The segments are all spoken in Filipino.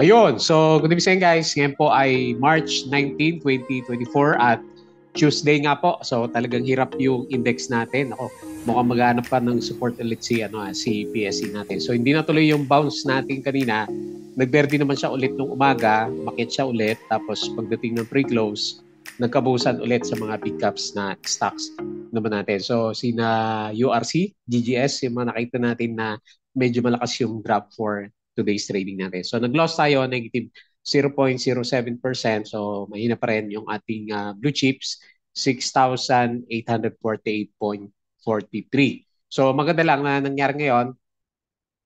Ayun, so good evening guys. Ngayon po ay March 19, 2024 at Tuesday nga po. So talagang hirap yung index natin. Ako, mukhang maghanap pa ng support ulit si, ano, si PSE natin. So hindi natuloy yung bounce natin kanina. Nagberdi naman siya ulit nung umaga, makit siya ulit. Tapos pagdating ng pre-close, nagkabusan ulit sa mga big caps na stocks naman natin. So sina URC, GGS, yung mga nakita natin na medyo malakas yung drop for today's trading natin. So nag-loss tayo, negative 0.07%. So mahina pa rin yung ating uh, blue chips, 6,848.43. So maganda lang na nangyari ngayon,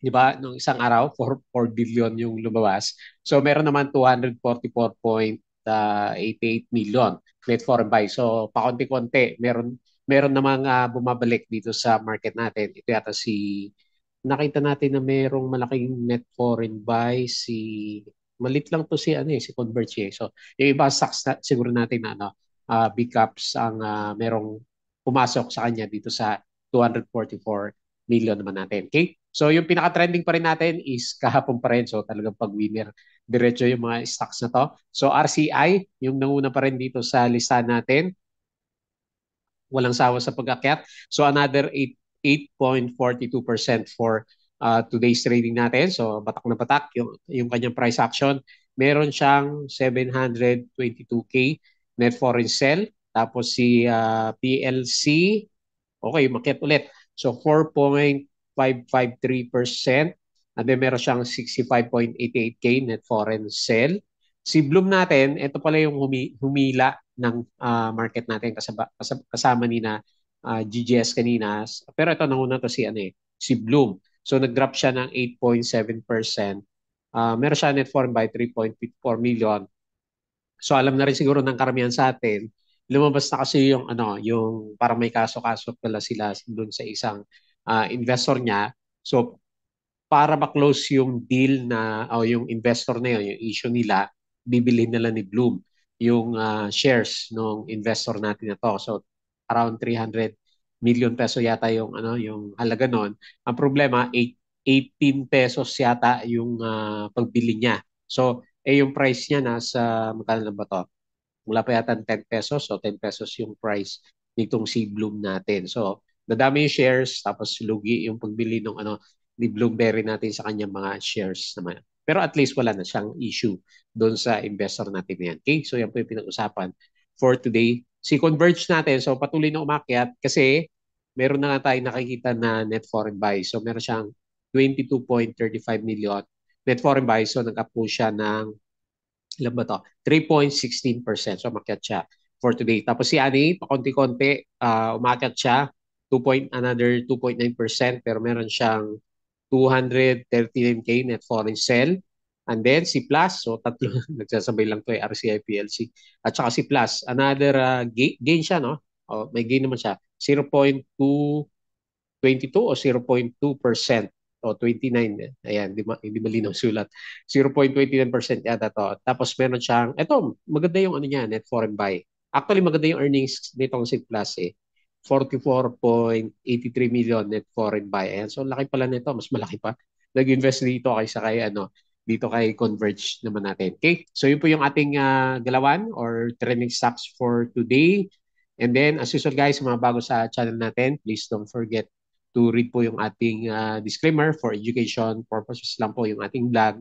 di ba, nung isang araw, 4, 4 billion yung lumabas. So meron naman 244.88 million net foreign buy. So pakonti-konti, meron meron namang uh, bumabalik dito sa market natin. Ito yata si nakita natin na mayroong malaking net foreign buy si malit lang to si ano eh, si Converge. So, yung iba stocks na, siguro natin na ano, uh, big caps ang uh, merong pumasok sa kanya dito sa 244 million naman natin. Okay? So, yung pinaka-trending pa rin natin is kahapon pa rin. So, talagang pag-winner diretso yung mga stocks na to. So, RCI, yung nanguna pa rin dito sa listahan natin, walang sawa sa pag-akyat. So another 8 8.42% for uh, today's trading natin. So batak na batak yung, yung kanyang price action. Meron siyang 722K net foreign sell. Tapos si uh, PLC, okay, makit ulit. So 4.553%. And then meron siyang 65.88K net foreign sell. Si Bloom natin, ito pala yung humi- humila ng uh, market natin kasama, kasama ni na uh, ah, GGS kanina. Pero ito, nanguna to si, ano eh, si Bloom. So nag-drop siya ng 8.7%. Uh, ah, meron siya net foreign by 3.4 million. So alam na rin siguro ng karamihan sa atin, lumabas na kasi yung ano, yung para may kaso-kaso pala sila doon sa isang uh, investor niya. So para ma-close yung deal na o yung investor na yun, yung issue nila, bibili nila ni Bloom yung uh, shares ng investor natin na to. So around 300 million peso yata yung ano yung halaga noon. Ang problema 8, 18 pesos yata yung uh, pagbili niya. So eh yung price niya nasa magkano na ba to? Mula pa yata 10 pesos so 10 pesos yung price nitong si Bloom natin. So nadami yung shares tapos lugi yung pagbili ng ano ni Bloomberry natin sa kanyang mga shares naman. Pero at least wala na siyang issue doon sa investor natin yan. Okay? So yan po yung pinag-usapan for today si Converge natin, so patuloy na umakyat kasi meron na nga tayong nakikita na net foreign buy. So meron siyang 22.35 million net foreign buy. So nag-up po siya ng ilan ba to? 3.16%. So umakyat siya for today. Tapos si Ani, pakonti-konti, uh, ah, umakyat siya. 2 point, another 2.9% pero meron siyang 239k net foreign sell. And then si Plus, so tatlo, nagsasabay lang to eh, RCI PLC. At saka si Plus, another uh, ah, gain, gain siya, no? Oh, may gain naman siya. 0.222 o 0.2% o 29. Ayan, hindi, ma, hindi malinaw sulat. 0.29% yata to. Tapos meron siyang, eto, maganda yung ano niya, net foreign buy. Actually, maganda yung earnings nitong si Plus eh. 44.83 million net foreign buy. Ayan, so laki pala nito, mas malaki pa. Nag-invest dito kaysa kay ano, dito kay Converge naman natin. Okay? So yun po yung ating uh, galawan or trending stocks for today. And then as usual guys, mga bago sa channel natin, please don't forget to read po yung ating uh, disclaimer for education purposes lang po yung ating vlog.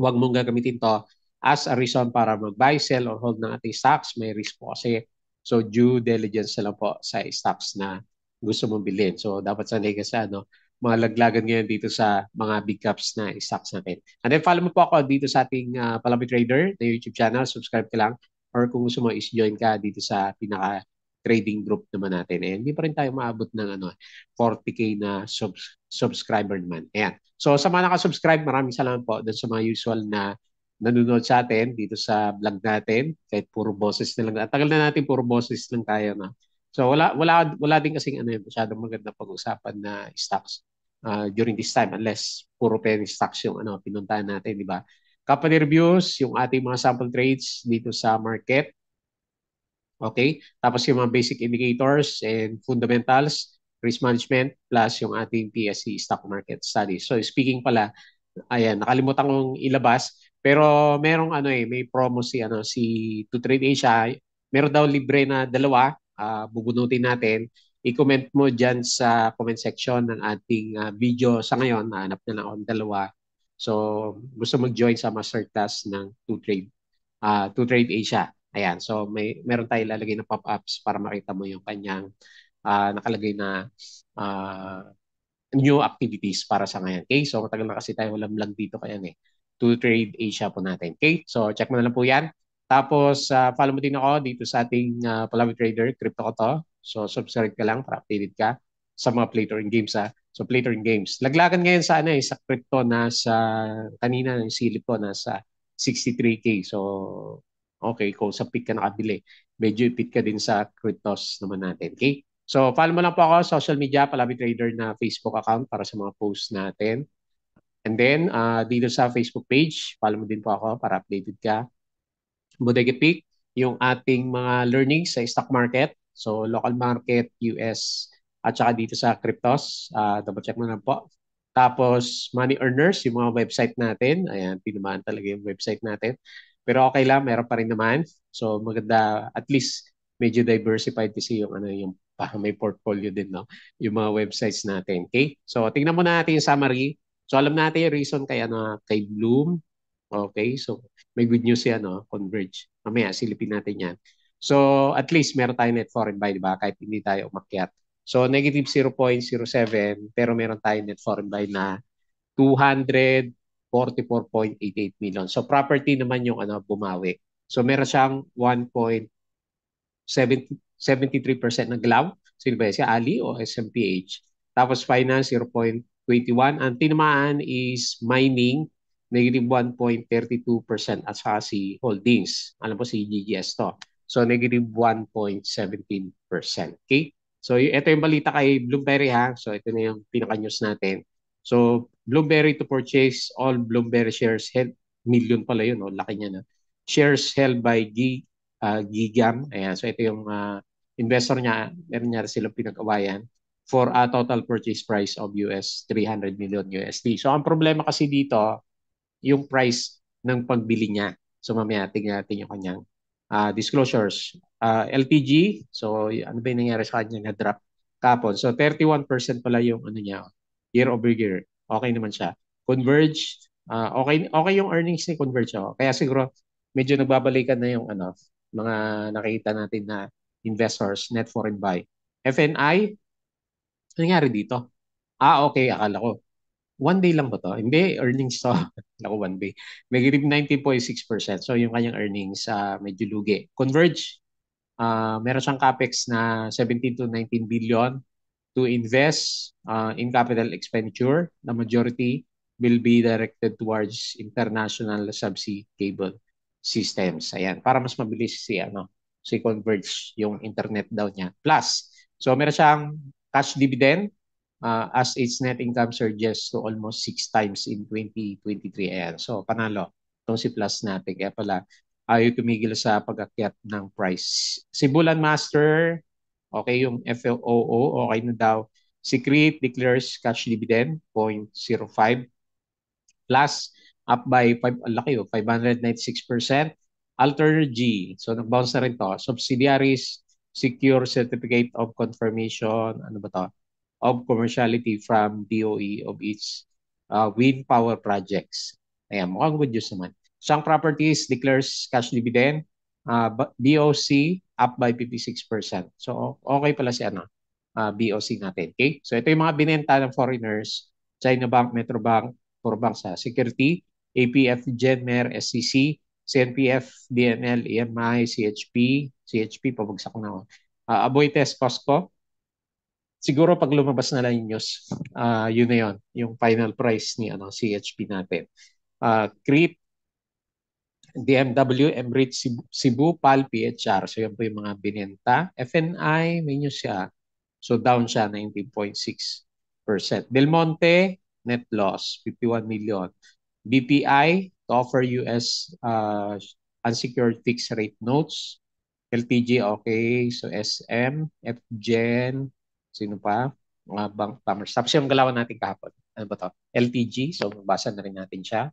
Huwag mong gagamitin to as a reason para mag-buy, sell, or hold ng ating stocks. May risk po kasi. So due diligence lang po sa stocks na gusto mong bilhin. So dapat sanay ka sa ano, malaglagan ngayon dito sa mga big caps na stocks natin. And then follow mo po ako dito sa ating uh, ah, Palami Trader na YouTube channel. Subscribe ka lang. Or kung gusto mo is join ka dito sa pinaka trading group naman natin. And hindi pa rin tayo maabot ng ano, 40k na subs- subscriber naman. Ayan. So sa mga nakasubscribe, maraming salamat po dun sa mga usual na nanonood sa atin dito sa vlog natin. Kahit puro boses na lang. At tagal na natin puro boses lang tayo na. So wala wala wala din kasi ano, masyadong maganda pag-usapan na stocks uh, during this time unless puro penny stocks yung ano, pinuntahan natin, di ba? Company reviews, yung ating mga sample trades dito sa market. Okay? Tapos yung mga basic indicators and fundamentals, risk management, plus yung ating PSC e, stock market study. So speaking pala, ayan, nakalimutan kong ilabas. Pero merong ano eh, may promo si ano si To Trade Asia. Meron daw libre na dalawa, uh, bubunutin natin i-comment mo dyan sa comment section ng ating uh, video sa ngayon. Nahanap na lang akong dalawa. So, gusto mag-join sa masterclass ng 2Trade, uh, ah, 2Trade Asia. Ayan, so may, meron tayong lalagay na pop-ups para makita mo yung kanyang uh, nakalagay na uh, new activities para sa ngayon. Okay, so matagal na kasi tayo walang lang dito kaya eh. 2Trade Asia po natin. Okay, so check mo na lang po yan. Tapos, uh, follow mo din ako dito sa ating uh, Palawi Trader, Crypto ko to. So subscribe ka lang para updated ka sa mga play to earn games ha. So play to earn games. Laglagan ngayon sana ano, eh, sa crypto na sa kanina ng silip ko na sa 63k. So okay, kung sa pick ka nakabili, medyo ipit ka din sa cryptos naman natin. Okay? So follow mo lang po ako sa social media, Palabi Trader na Facebook account para sa mga posts natin. And then, uh, dito sa Facebook page, follow mo din po ako para updated ka. Bodega Peak, yung ating mga learnings sa stock market. So local market, US, at saka dito sa Cryptos, uh, double check mo na po. Tapos money earners, yung mga website natin. Ayan, tinamaan talaga yung website natin. Pero okay lang, meron pa rin naman. So maganda, at least medyo diversified kasi yung ano yung para may portfolio din no yung mga websites natin okay so tingnan muna natin yung summary so alam natin yung reason kay ano kay Bloom okay so may good news yan no Converge mamaya silipin natin yan So at least meron tayong net foreign buy, di ba? Kahit hindi tayo umakyat. So negative 0.07 pero meron tayong net foreign buy na 244.88 million. So property naman yung ano bumawi. So meron siyang 1.73% na GLAM. Sino ba si Ali o SMPH? Tapos finance 0.21. Ang tinamaan is mining negative 1.32% at saka si holdings. Alam po si GGS to. So negative 1.17%. Okay? So ito yung balita kay Bloomberry ha. So ito na yung pinaka-news natin. So Bloomberry to purchase all Bloomberry shares held. Million pala yun. no? laki niya na. Shares held by G, uh, ah, Gigam. Ayan. So ito yung uh, investor niya. Meron niya silang pinag-awayan for a total purchase price of US 300 million USD. So ang problema kasi dito, yung price ng pagbili niya. So mamaya tingnan natin yung kanyang uh, disclosures. Uh, ah, LPG, so ano ba yung nangyari sa kanya? Na-drop kapon. So 31% pala yung ano niya, year over year. Okay naman siya. Converge, uh, ah, okay, okay yung earnings ni Converge. Oh. Kaya siguro medyo nagbabalikan na yung ano, mga nakita natin na investors, net foreign buy. FNI, nangyari dito? Ah, okay, akala ko one day lang ba to? Hindi, earnings to. Naku, one day. Negative 19.6%. So, yung kanyang earnings, uh, medyo lugi. Converge, uh, meron siyang capex na 17 to 19 billion to invest uh, in capital expenditure. The majority will be directed towards international subsea cable systems. Ayan, para mas mabilis si ano, si Converge yung internet daw niya. Plus, so meron siyang cash dividend uh, as its net income surges to almost 6 times in 2023. Ayan. So, panalo. tong si Plus natin. Kaya pala, ayaw tumigil sa pagakyat ng price. Si Bulan Master, okay yung FOO, okay na daw. Si Crete declares cash dividend, 0.05 plus up by 5, laki oh, 596%. Alter G, so nag-bounce na rin to. Subsidiaries, secure certificate of confirmation, ano ba to? of commerciality from DOE of its uh, wind power projects. Ayan, mukhang good news naman. Sang Properties declares cash dividend. Uh, BOC up by 56%. So okay pala si ano, uh, BOC natin. Okay? So ito yung mga binenta ng foreigners. China Bank, Metrobank, Corbank sa Security, APF, Genmer, SCC, CNPF, DNL, EMI, CHP, CHP, pabagsak na. Uh, Aboites, Costco, siguro pag lumabas na lang yung news, uh, yun na yun, yung final price ni ano, CHP natin. Uh, ah, CREEP, DMW, Emrit, Cebu, Cebu, PAL, PHR. So yan po yung mga binenta. FNI, may news siya. So down siya 19.6%. Del Monte, net loss, 51 million. BPI, to offer US uh, ah, unsecured fixed rate notes. LTG, okay. So SM, FGen, Sino pa? Mga bank commerce. Tapos yung galawan natin kahapon. Ano ba to? LTG. So, mabasa na rin natin siya.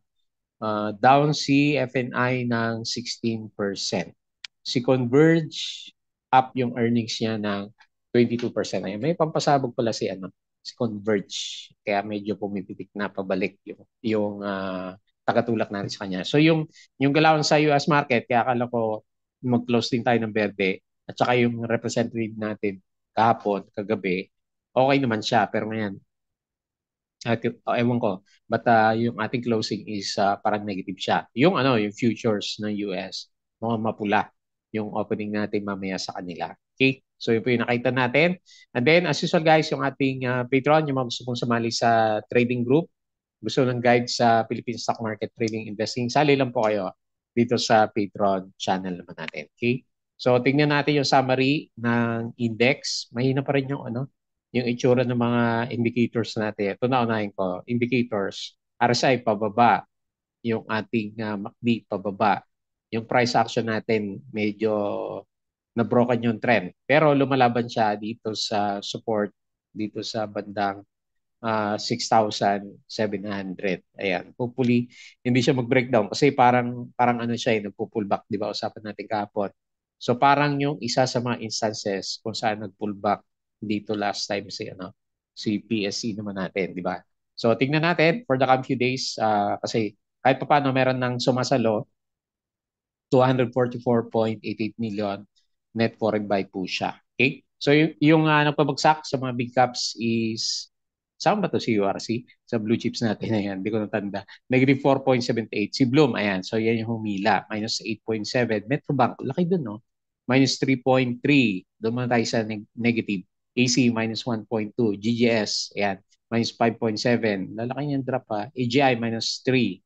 Uh, down si FNI ng 16%. Si Converge, up yung earnings niya ng 22%. Ayun, may pampasabog pala si ano, si Converge. Kaya medyo pumipitik na pabalik yung yung uh, ah, takatulak natin sa kanya. So yung yung galawan sa US market, kaya akala ko mag-close din tayo ng Verde at saka yung representative natin kahapon, kagabi, okay naman siya. Pero ngayon, at, uh, ewan ko, but uh, yung ating closing is uh, parang negative siya. Yung ano, yung futures ng US, mga mapula yung opening natin mamaya sa kanila. Okay? So yun po yung nakita natin. And then as usual guys, yung ating uh, Patreon, yung mga gusto pong sumali sa trading group, gusto ng guide sa Philippine Stock Market Trading Investing, sali lang po kayo dito sa Patreon channel naman natin. Okay? So tingnan natin yung summary ng index. Mahina pa rin yung ano, yung itsura ng mga indicators natin. Ito na unahin ko, indicators. RSI pababa, yung ating uh, ah, MACD pababa. Yung price action natin medyo na broken yung trend. Pero lumalaban siya dito sa support dito sa bandang uh, ah, 6,700. Ayan, hopefully hindi siya mag-breakdown kasi parang parang ano siya, eh, nagpo-pull back, 'di ba? Usapan natin kahapon So parang yung isa sa mga instances kung saan nag-pullback dito last time si ano si PSC naman natin, di ba? So tingnan natin for the come few days uh, kasi kahit paano meron nang sumasalo 244.88 million net foreign buy po siya. Okay? So yung, yung uh, ah, nagpabagsak sa mga big caps is saan ba to si URC? Sa blue chips natin, ayan, hindi ko natanda. Negative 4.78. Si Bloom, ayan. So, yan yung humila. Minus 8.7. Metrobank, laki dun, no? minus 3.3. Doon muna tayo sa neg- negative. AC minus 1.2. GGS, ayan, minus 5.7. Lalaki niyang drop ha. AGI minus 3.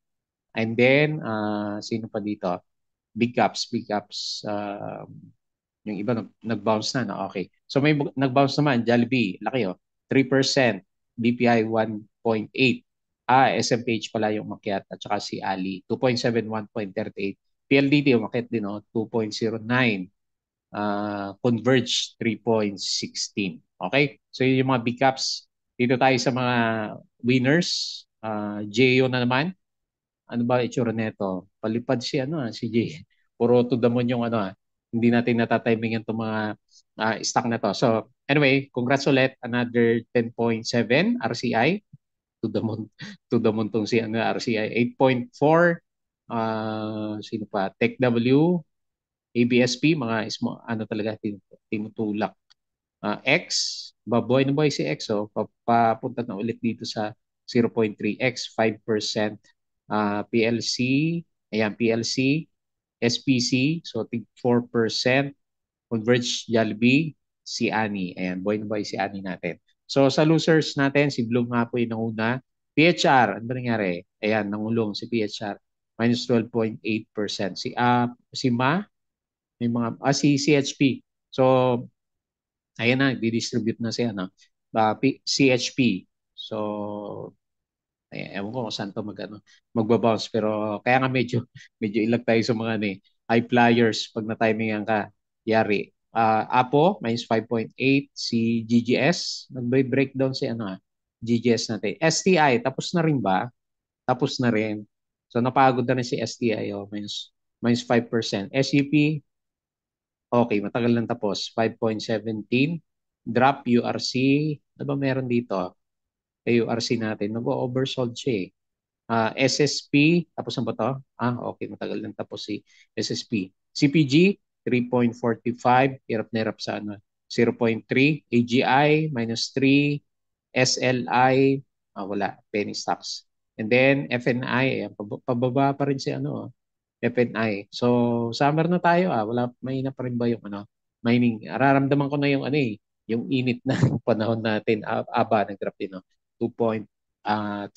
And then, uh, sino pa dito? Big caps, big caps. Uh, yung iba nag- nag-bounce na. No? Okay. So may bu- nag-bounce naman. Jollibee, laki oh. 3%. BPI 1.8. Ah, SMPH pala yung makiat at saka si Ali. 2.7, 1.38. PLDT umakit din oh, 2.09 uh, Converge 3.16. Okay? So yun yung mga big caps. Dito tayo sa mga winners. Uh, ah, JO na naman. Ano ba itsura nito? Palipad si ano ah, si J. Puro to the moon yung ano Hindi natin natatiming yung mga uh, stock na to. So anyway, congrats ulit. Another 10.7 RCI. To the moon. To the moon tong si ano, RCI. 8.4 uh, sino pa? TechW ABSP, mga ismo, ano talaga, tinutulak. Uh, X, baboy na boy si X, oh, papunta na ulit dito sa 0.3X, 5%. Uh, PLC, ayan, PLC, SPC, so tig 4%. Converge Yalbi, si Ani. Ayan, boy na boy si Ani natin. So sa losers natin, si Bloom nga po yung nanguna. PHR, ano ba nangyari? Ayan, nangulong si PHR. Minus 12.8%. Si, uh, si Ma, may mga, ah, si CHP. So, ayan na, didistribute na siya, no? Uh, P- CHP. So, ayan, ewan ko kung saan to mag, ano, magbabounce. Pero kaya nga medyo, medyo ilag tayo sa mga ni ano, eh, high flyers pag na-timingan ka, yari. Uh, Apo, minus 5.8. Si GGS, nag-breakdown si ano, ah, GGS natin. STI, tapos na rin ba? Tapos na rin. So napagod na rin si STI, oh, minus, minus 5%. SEP, Okay, matagal lang tapos. 5.17. Drop URC. Ano ba meron dito? URC natin. Nag-oversold siya eh. Uh, ah, SSP. Tapos na ano ba to? Ah, okay. Matagal lang tapos si SSP. CPG, 3.45. Hirap na hirap sa ano. 0.3. AGI, minus 3. SLI. Ah, wala. Penny stocks. And then, FNI. Ayan, pababa pa rin si ano. Ah. F&I. So, summer na tayo ah. Wala, mahina pa rin ba yung ano? Mining. Araramdaman ko na yung ano eh, yung init na panahon natin. Ah, aba, nag-drop din, no? 2.36% uh,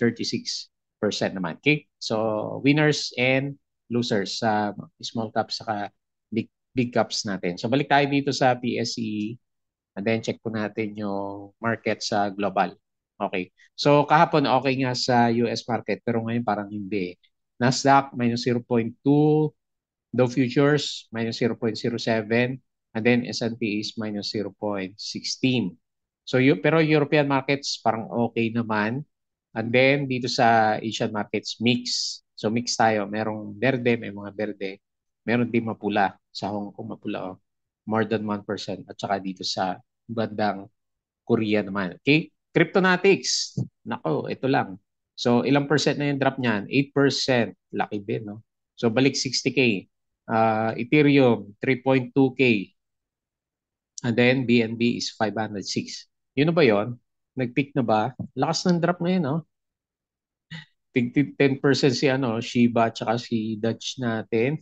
ah, naman. Okay? So, winners and losers sa uh, small caps saka big, big caps natin. So, balik tayo dito sa PSE and then check po natin yung market sa global. Okay. So, kahapon okay nga sa US market pero ngayon parang hindi. Eh. Nasdaq minus 0.2, Dow Futures minus 0.07, and then S&P is minus 0.16. So pero European markets parang okay naman. And then dito sa Asian markets, mix. So mix tayo. Merong berde, may mga berde. Meron din mapula. Sa Hong Kong mapula. Oh. More than 1%. At saka dito sa bandang Korea naman. Okay? Cryptonautics. Nako, ito lang. So ilang percent na yung drop niyan? 8%. Laki din, no? So balik 60K. Uh, ah, Ethereum, 3.2K. And then BNB is 506. Yun ba yon? Nag-peak na ba? Lakas ng drop ngayon, no? Tig 10% si ano, Shiba tsaka si Dutch natin.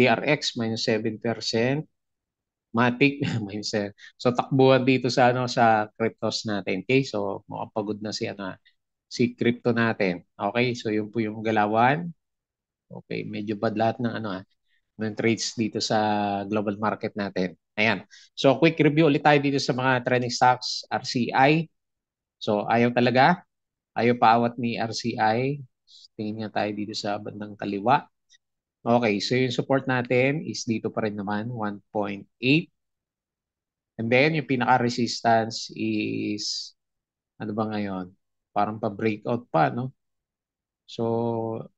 TRX minus 7%. Matic minus 7. So takbuhan dito sa ano sa cryptos natin. Okay? So mukhang pagod na si ano ah, si crypto natin. Okay, so yun po yung galawan. Okay, medyo bad lahat ng ano ah, ng trades dito sa global market natin. Ayan. So quick review ulit tayo dito sa mga trending stocks, RCI. So ayaw talaga. Ayaw paawat ni RCI. Tingin nga tayo dito sa bandang kaliwa. Okay, so yung support natin is dito pa rin naman, 1.8. And then yung pinaka-resistance is, ano ba ngayon? parang pa-breakout pa, no? So,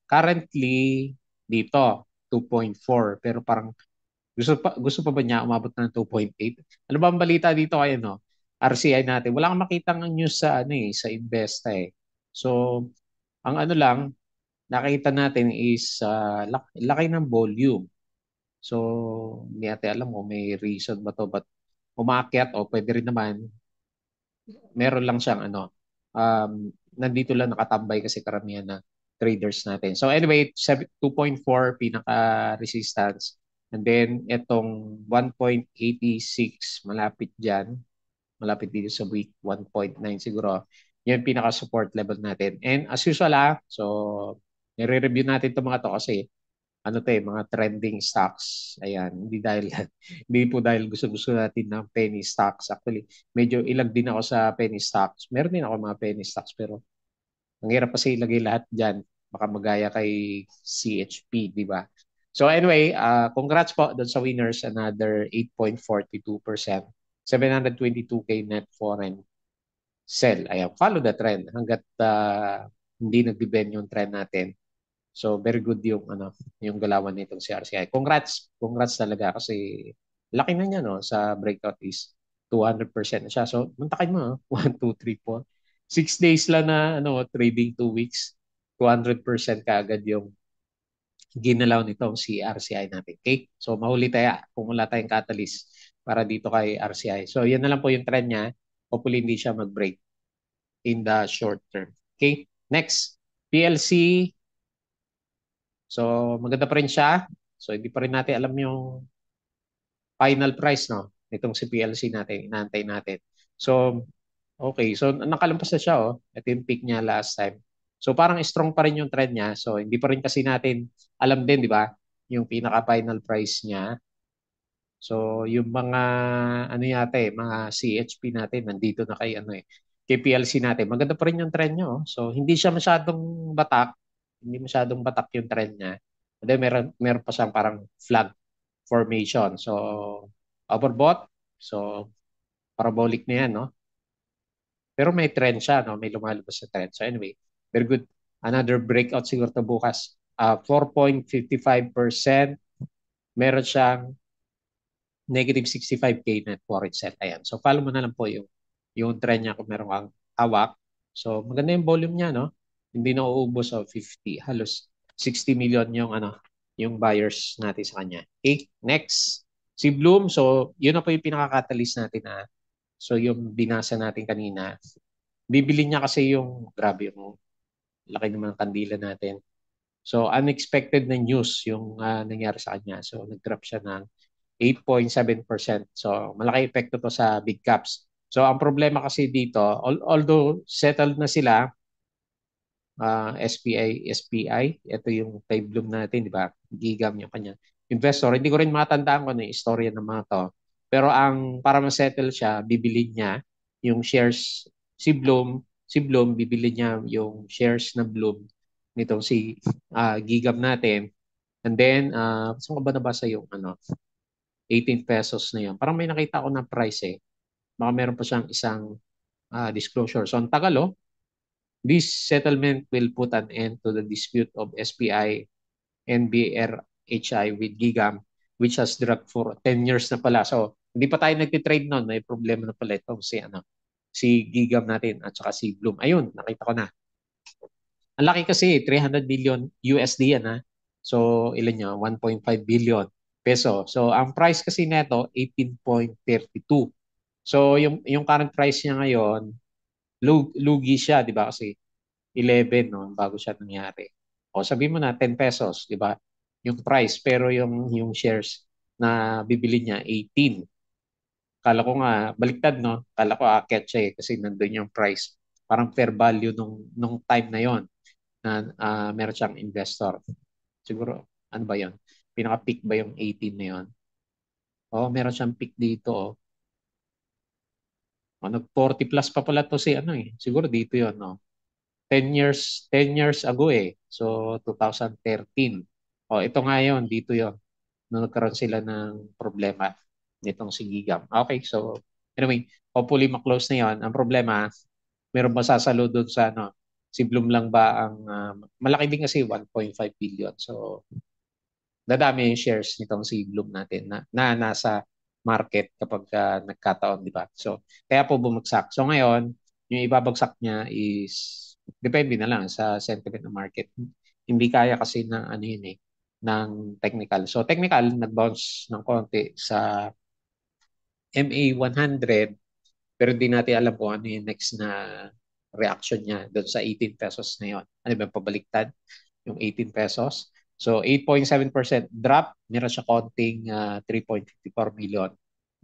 currently, dito, 2.4. Pero parang, gusto pa, gusto pa ba niya umabot na ng 2.8? Ano ba ang balita dito kayo, no? RCI natin. Wala kang makita ng news sa, ano, eh, sa Investa, eh. So, ang ano lang, nakita natin is uh, laki ng volume. So, hindi natin alam mo may reason ba to, but umakyat o pwede rin naman, meron lang siyang ano, um, nandito lang nakatambay kasi karamihan na traders natin. So anyway, 2.4 pinaka-resistance. And then itong 1.86 malapit diyan. Malapit dito sa week 1.9 siguro. Yan pinaka-support level natin. And as usual ah, so nire-review natin 'tong mga to kasi ano to eh, mga trending stocks. Ayan, hindi dahil hindi po dahil gusto-gusto natin ng penny stocks. Actually, medyo ilag din ako sa penny stocks. Meron din ako mga penny stocks pero ang hirap kasi ilagay lahat dyan. Baka magaya kay CHP, di ba? So anyway, uh, congrats po doon sa winners. Another 8.42%. 722K net foreign sell. Ayan, follow the trend hanggat uh, hindi nagbibend yung trend natin. So very good yung ano, yung galawan nitong si RCI. Congrats, congrats talaga kasi laki na niya no sa breakout is 200% na siya. So muntakin mo, 1 2 3 4. 6 days lang na ano trading 2 weeks, 200% kaagad yung ginalaw nitong si RCI natin. Okay? So mahuli tayo ah. kung wala tayong catalyst para dito kay RCI. So yan na lang po yung trend niya. Hopefully hindi siya mag-break in the short term. Okay? Next, PLC So maganda pa rin siya. So hindi pa rin natin alam yung final price no nitong si PLC natin, inaantay natin. So okay, so nakalampas na siya oh. Ito yung peak niya last time. So parang strong pa rin yung trend niya. So hindi pa rin kasi natin alam din, di ba? Yung pinaka final price niya. So yung mga ano yata eh, mga CHP natin nandito na kay ano eh, KPLC natin. Maganda pa rin yung trend niya oh. So hindi siya masyadong batak hindi masyadong batak yung trend niya. And then meron, meron pa siyang parang flag formation. So, overbought. So, parabolic na yan, no? Pero may trend siya, no? May lumalabas sa trend. So, anyway, very good. Another breakout siguro to bukas. Uh, ah, 4.55%. Meron siyang negative 65K net foreign set. Ayan. So, follow mo na lang po yung, yung trend niya kung meron kang hawak. So, maganda yung volume niya, no? hindi na uubos sa 50, halos 60 million yung ano, yung buyers natin sa kanya. Okay, next. Si Bloom, so yun na po yung pinakakatalis natin na so yung binasa natin kanina. Bibili niya kasi yung grabe yung laki naman ng kandila natin. So unexpected na news yung uh, nangyari sa kanya. So nag-drop siya ng 8.7%. So malaki epekto to sa big caps. So ang problema kasi dito, although settled na sila, uh, ah, SPI, SPI. Ito yung type bloom natin, di ba? Gigam yung kanya. Investor, hindi ko rin matandaan ko ano na yung istorya ng mga to. Pero ang para ma-settle siya, bibili niya yung shares si Bloom, si Bloom bibili niya yung shares na Bloom nitong si uh, Gigam natin. And then uh ah, saan ko ba nabasa yung ano 18 pesos na yun. Parang may nakita ako na price eh. Baka meron pa siyang isang uh, disclosure. So ang tagal oh, This settlement will put an end to the dispute of SPI and BRHI with Gigam which has dragged for 10 years na pala. So, hindi pa tayo nagtitrade noon. May problema na pala ito si, ano, si Gigam natin at saka si Bloom. Ayun, nakita ko na. Ang laki kasi, 300 billion USD yan ha. So, ilan nyo? 1.5 billion peso. So, ang price kasi nito, 18.32. So, yung, yung current price niya ngayon, lugi siya, di ba? Kasi 11 no, bago siya nangyari. O sabi mo na 10 pesos, di ba? Yung price pero yung yung shares na bibili niya 18. Kala ko nga baliktad no. Kala ko aakyat siya eh, kasi nandoon yung price. Parang fair value nung nung time na yon na uh, meron siyang investor. Siguro ano ba yon? Pinaka peak ba yung 18 na yon? Oh, meron siyang peak dito oh. O, nag-40 plus pa pala to si ano eh. Siguro dito yon no? 10 years, 10 years ago eh. So, 2013. O, ito nga yon dito yon No nagkaroon sila ng problema nitong si Gigam. Okay, so anyway, hopefully ma-close na yon Ang problema, meron ba sa doon sa ano, si Bloom lang ba ang, uh, malaki din kasi 1.5 billion. So, dadami yung shares nitong si Bloom natin na, na nasa market kapag uh, nagkataon, di ba? So, kaya po bumagsak. So ngayon, yung ibabagsak niya is depende na lang sa sentiment ng market. Hindi kaya kasi ng ano yun eh, ng technical. So technical nag-bounce ng konti sa MA 100 pero hindi natin alam kung ano yung next na reaction niya doon sa 18 pesos na yon. Ano ba pabaliktad yung 18 pesos? So 8.7% drop, meron siya konting uh, ah, 3.54 million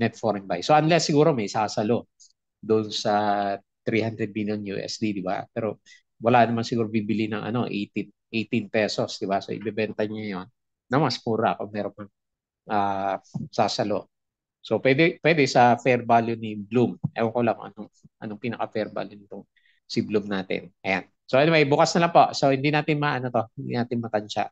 net foreign buy. So unless siguro may sasalo doon sa 300 billion USD, di ba? Pero wala naman siguro bibili ng ano 18 18 pesos, di ba? So ibebenta niya 'yon na mas mura kung meron pang uh, ah, sasalo. So pwede pwede sa fair value ni Bloom. Ewan ko lang anong anong pinaka fair value nitong si Bloom natin. Ayan. So anyway, bukas na lang po. So hindi natin maano to, hindi natin matansya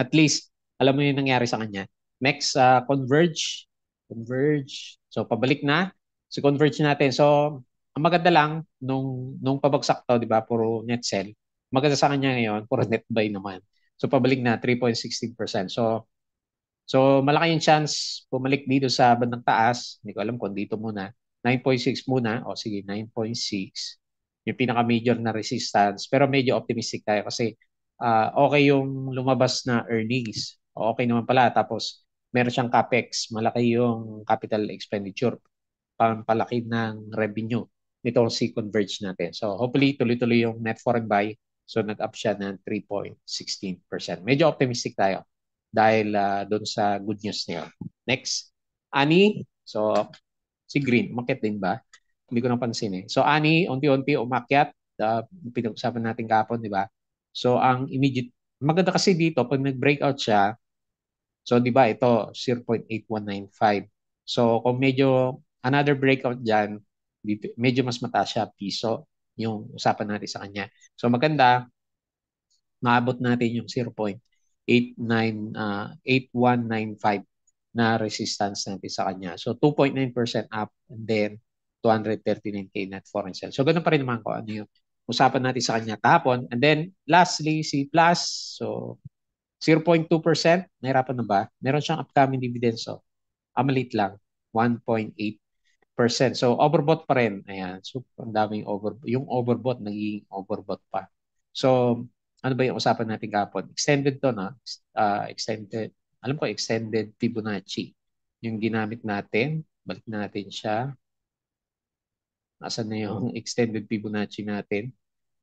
at least alam mo yung nangyari sa kanya. Next, uh, converge. Converge. So, pabalik na. So, converge natin. So, ang maganda lang, nung, nung pabagsak to, di ba, puro net sell. Maganda sa kanya ngayon, puro net buy naman. So, pabalik na, 3.16%. So, so malaki yung chance pumalik dito sa bandang taas. Hindi ko alam kung dito muna. 9.6 muna. O sige, 9.6. Yung pinaka-major na resistance. Pero medyo optimistic tayo kasi uh, okay yung lumabas na earnings. Okay naman pala. Tapos, meron siyang capex. Malaki yung capital expenditure. Pampalaki ng revenue nitong si Converge natin. So, hopefully, tuloy-tuloy yung net foreign buy. So, nag-up siya ng 3.16%. Medyo optimistic tayo dahil uh, ah, doon sa good news niya. Next, Ani. So, si Green, umakyat din ba? Hindi ko napansin eh. So, Ani, unti-unti umakyat. Uh, pinag-usapan natin kahapon, di ba? So ang immediate, maganda kasi dito, pag nag-breakout siya, so di ba ito 0.8195. So kung medyo another breakout diyan dito, medyo mas mataas siya, piso, yung usapan natin sa kanya. So maganda, naabot natin yung 0.89, uh, 8195 na resistance natin sa kanya. So 2.9% up and then 239k net foreign sell. So ganun pa rin naman ko ano yung usapan natin sa kanya tapon. And then, lastly, si Plus. So, 0.2%. Nahirapan na ba? Meron siyang upcoming dividend. So, ah, lang. 1.8%. So, overbought pa rin. Ayan. So, ang daming over, yung overbought, naging overbought pa. So, ano ba yung usapan natin kapon? Extended to na. Uh, extended. Alam ko, extended Fibonacci. Yung ginamit natin. Balik natin siya. Asan na yung extended Fibonacci natin?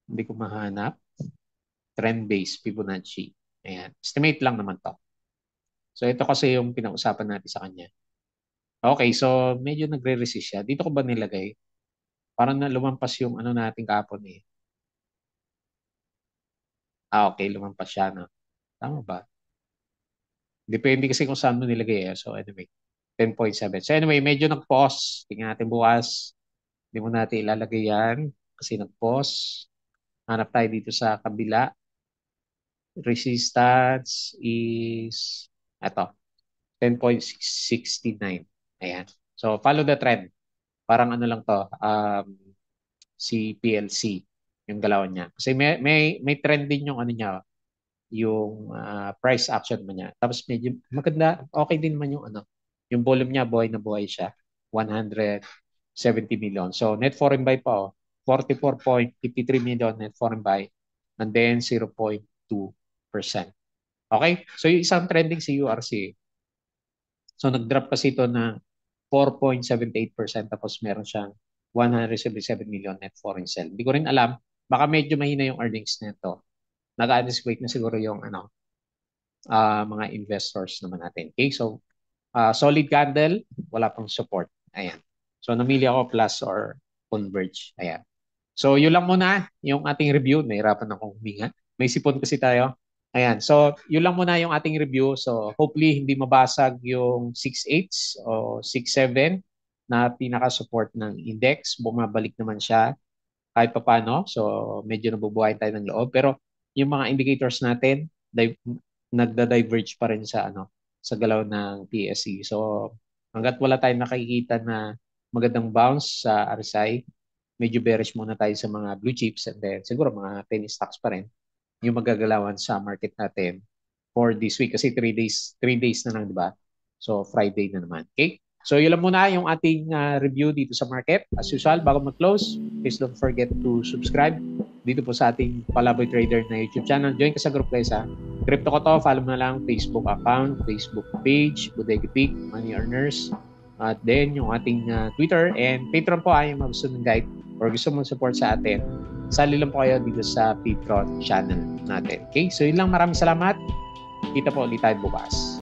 Hindi ko mahanap. Trend-based Fibonacci. Ayan. Estimate lang naman to. So ito kasi yung pinausapan natin sa kanya. Okay, so medyo nagre-resist siya. Dito ko ba nilagay? Parang na lumampas yung ano natin kapon eh. Ah, okay, lumampas siya No? Tama ba? Depende kasi kung saan mo nilagay eh. So anyway, 10.7. So anyway, medyo nag-pause. Tingnan natin bukas. Hindi mo natin ilalagay yan kasi nag-pause. Hanap tayo dito sa kabila. Resistance is, eto, 10.69. Ayan. So, follow the trend. Parang ano lang to, um, si PLC, yung galaw niya. Kasi may, may, may trend din yung ano niya, yung uh, price action mo niya. Tapos medyo maganda, okay din man yung ano, yung volume niya, buhay na buhay siya. 100, 70 million. So net foreign buy pa, oh, 44.53 million net foreign buy and then 0.2%. Okay? So yung isang trending si URC. So nag-drop kasi ito na 4.78% tapos meron siyang 177 million net foreign sell. Hindi ko rin alam. Baka medyo mahina yung earnings nito. Nag-anticipate na siguro yung ano, uh, mga investors naman natin. Okay? So, uh, solid candle, wala pang support. Ayan. So namili ako Plus or Converge. Ayan. So yun lang muna yung ating review. Nahirapan akong huminga. May sipon kasi tayo. Ayan. So yun lang muna yung ating review. So hopefully hindi mabasag yung 6.8 o 6.7 na pinaka-support ng index. Bumabalik naman siya kahit papano. So medyo nabubuhay tayo ng loob. Pero yung mga indicators natin, nagda-diverge pa rin sa ano sa galaw ng PSE. So hanggat wala tayong nakikita na magandang bounce sa RSI. Medyo bearish muna tayo sa mga blue chips and then siguro mga penny stocks pa rin yung magagalawan sa market natin for this week kasi 3 days 3 days na lang di ba so Friday na naman okay so yun lang muna yung ating uh, review dito sa market as usual bago mag-close please don't forget to subscribe dito po sa ating Palaboy Trader na YouTube channel join ka sa group guys ha crypto ko to follow mo na lang Facebook account Facebook page Bodega Peak Money Earners at then yung ating uh, Twitter and Patreon po ay ah, yung gusto ng guide or gusto mong support sa atin, sali lang po kayo dito sa Patreon channel natin. Okay? So yun lang. Maraming salamat. Kita po ulit tayo bukas.